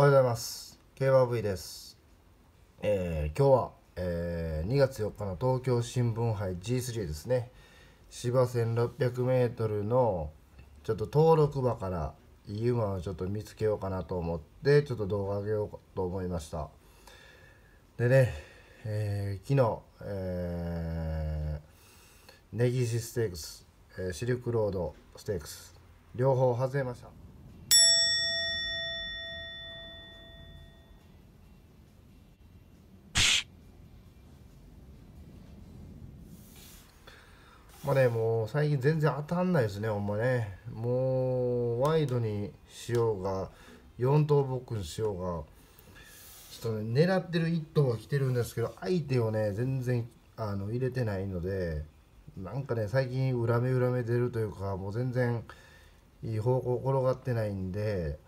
おはようございます KYV です、えー、今日は、えー、2月4日の東京新聞杯 G3 ですね芝 1600m のちょっと登録馬からいい馬をちょっと見つけようかなと思ってちょっと動画上げようと思いましたでね、えー、昨日、えー、ネギシステークス、えシルクロードステークス両方外れましたまあね、もう最近全然当たんないですね、ほんまね。もう、ワイドにしようが、4等ボックスにしようが、ちょっとね、狙ってる1等は来てるんですけど、相手をね、全然あの入れてないので、なんかね、最近、裏目裏目出るというか、もう全然、いい方向転がってないんで、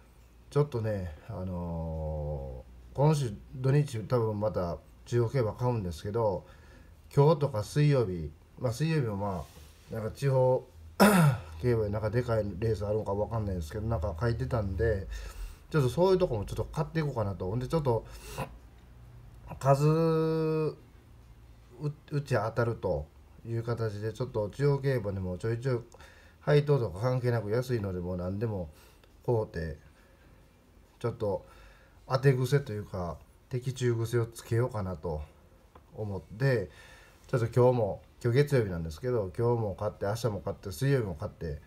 ちょっとね、あのー、今週、土日、多分また、中央競馬買うんですけど、今日とか水曜日、まあ、水曜日もまあなんか地方競馬 なんかでかいレースあるのか分かんないですけどなんか書いてたんでちょっとそういうとこもちょっと買っていこうかなとほんでちょっと数打ち当たるという形でちょっと地方競馬でもちょいちょい配当とか関係なく安いのでも何でも買うてちょっと当て癖というか的中癖をつけようかなと思って。ちょっと今日も今日月曜日なんですけど今日も買って明日も買って水曜日も買って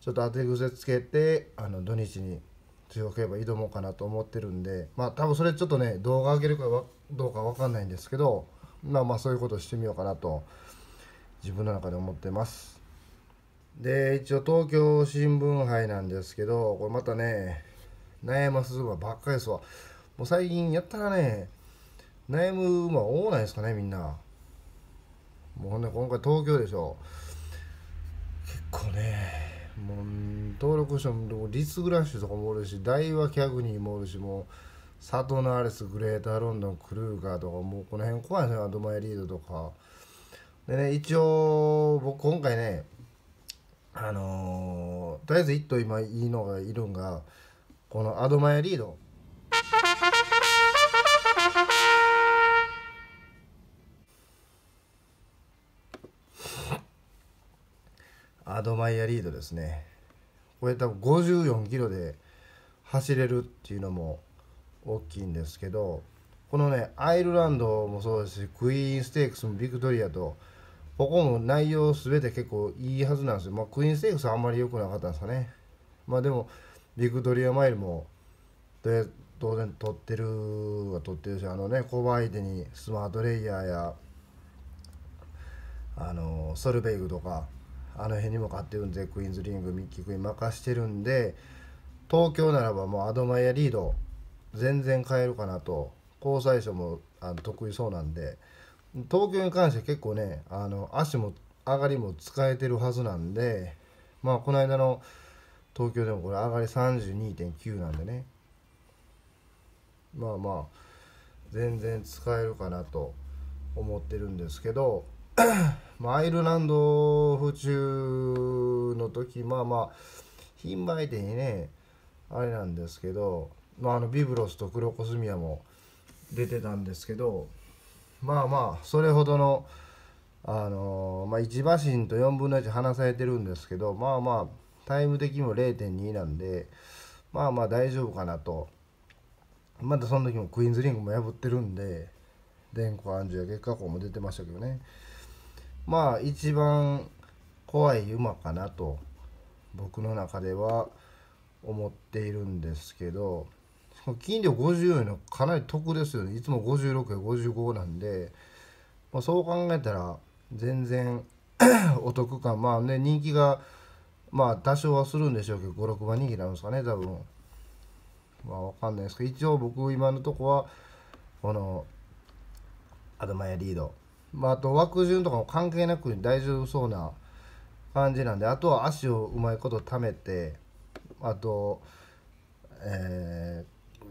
ちょっと当て癖つけてあの土日に強ければ挑もうかなと思ってるんでまあ多分それちょっとね動画上げるかどうか分かんないんですけどまあまあそういうことしてみようかなと自分の中で思ってます。で一応東京新聞杯なんですけどこれまたね悩ます馬ばっかりですわもう最近やったらね悩む馬多ないですかねみんなもうね今回東京でしょ結構ねもう登録してもリス・グラッシュとかもおるし大和客にもおるしもうサトナーレスグレーターロンドンクルーガーとかもうこの辺怖いですねアドマイリードとかでね一応僕今回ねあのー、とりあえず一頭今いいのがいるんがこのアドマイリードアドマイヤリードですねこれ多分54キロで走れるっていうのも大きいんですけどこのねアイルランドもそうですしクイーンステークスもビクトリアとここも内容全て結構いいはずなんですよ、まあ、クイーンステークスはあんまり良くなかったんですかねまあでもビクトリアマイルもで当然取ってるは取ってるしあのねコバ相手にスマートレイヤーやあのソルベイグとかあの辺にも勝ってるんでクイーンズリングミッキー・クイーン任してるんで東京ならばもうアドマイヤリード全然変えるかなと交際者もあの得意そうなんで東京に関して結構ねあの足も上がりも使えてるはずなんでまあこの間の東京でもこれ上がり32.9なんでねまあまあ全然使えるかなと思ってるんですけどアイルランド府中の時まあまあ品売店にねあれなんですけど、まあ、あのビブロスとクロコスミアも出てたんですけどまあまあそれほどの、あのー、まあ、1馬身と4分の1離されてるんですけどまあまあタイム的にも0.2なんでまあまあ大丈夫かなとまたその時もクイーンズリングも破ってるんで電光暗示や月下校も出てましたけどね。まあ一番怖い馬かなと僕の中では思っているんですけど金量50円のかなり得ですよねいつも56や55なんで、まあ、そう考えたら全然 お得感まあね人気がまあ多少はするんでしょうけど56番人気なんですかね多分まあ分かんないですけど一応僕今のとこはこのアドマイアリードまあ、あと枠順とかも関係なく大丈夫そうな感じなんであとは足をうまいことためてあと、え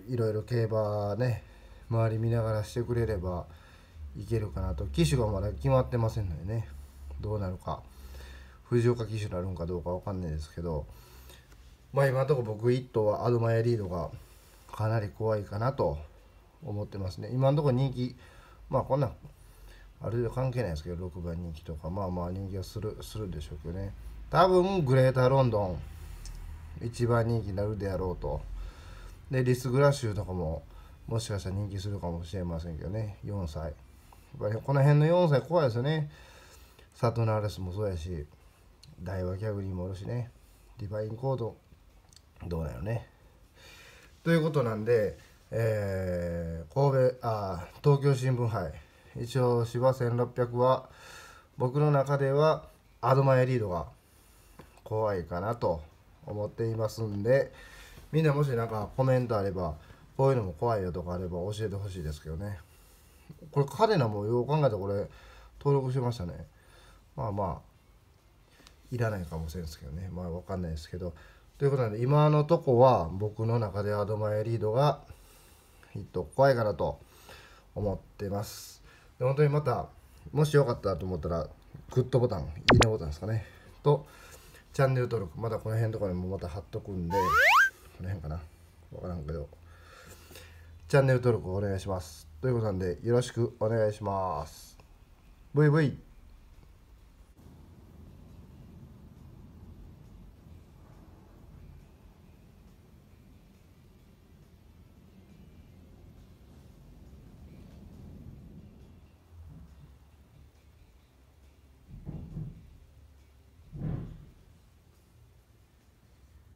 ー、いろいろ競馬ね周り見ながらしてくれればいけるかなと機種がまだ決まってませんのでねどうなるか藤岡機種になるんかどうか分かんないですけどまあ今のところ僕1頭はアドマイリードがかなり怖いかなと思ってますね今のところ人気まあこんなあれ関係ないですけど6番人気とかまあまあ人気はするするでしょうけどね多分グレーターロンドン一番人気になるであろうとでリス・グラシュとかももしかしたら人気するかもしれませんけどね4歳やっぱりこの辺の4歳怖いですよねサトナーレスもそうやし大和ギャグリーもおるしねディバインコードどうなのねということなんで、えー、神戸あ東京新聞杯一応芝1600は僕の中ではアドマイリードが怖いかなと思っていますんでみんなもし何かコメントあればこういうのも怖いよとかあれば教えてほしいですけどねこれ彼らもよう考えたこれ登録しましたねまあまあいらないかもしれないですけどねまあ分かんないですけどということで今のとこは僕の中でアドマイリードがヒット怖いかなと思ってます本当にまた、もしよかったと思ったら、グッドボタン、いいねボタンですかね。と、チャンネル登録、まだこの辺とかにもまた貼っとくんで、この辺かな。わからんけど。チャンネル登録お願いします。ということなんで、よろしくお願いします。ブイブイ